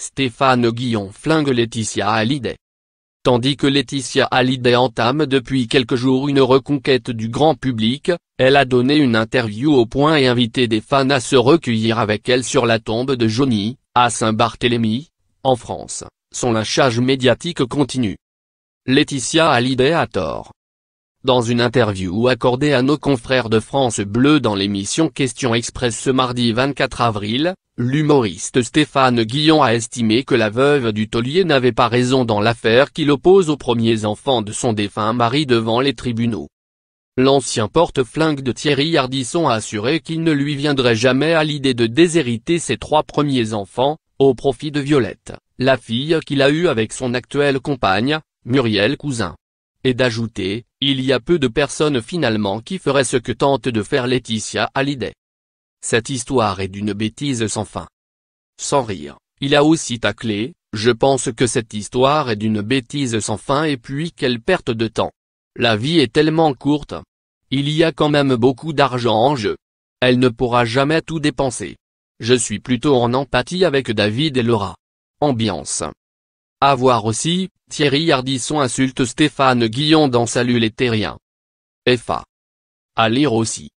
Stéphane Guillon flingue Laetitia Hallyday. Tandis que Laetitia Hallyday entame depuis quelques jours une reconquête du grand public, elle a donné une interview au point et invité des fans à se recueillir avec elle sur la tombe de Johnny, à Saint-Barthélemy, en France, son lynchage médiatique continue. Laetitia Hallyday a tort. Dans une interview accordée à nos confrères de France Bleu dans l'émission Question Express ce mardi 24 avril, l'humoriste Stéphane Guillon a estimé que la veuve du tollier n'avait pas raison dans l'affaire qu'il oppose aux premiers enfants de son défunt mari devant les tribunaux. L'ancien porte-flingue de Thierry Hardisson a assuré qu'il ne lui viendrait jamais à l'idée de déshériter ses trois premiers enfants, au profit de Violette, la fille qu'il a eue avec son actuelle compagne, Muriel Cousin et d'ajouter, il y a peu de personnes finalement qui feraient ce que tente de faire Laetitia Hallyday. Cette histoire est d'une bêtise sans fin. Sans rire, il a aussi taclé, je pense que cette histoire est d'une bêtise sans fin et puis quelle perte de temps. La vie est tellement courte. Il y a quand même beaucoup d'argent en jeu. Elle ne pourra jamais tout dépenser. Je suis plutôt en empathie avec David et Laura. Ambiance. À voir aussi, Thierry Ardisson insulte Stéphane Guillon dans Salut les terriens. FA. À lire aussi.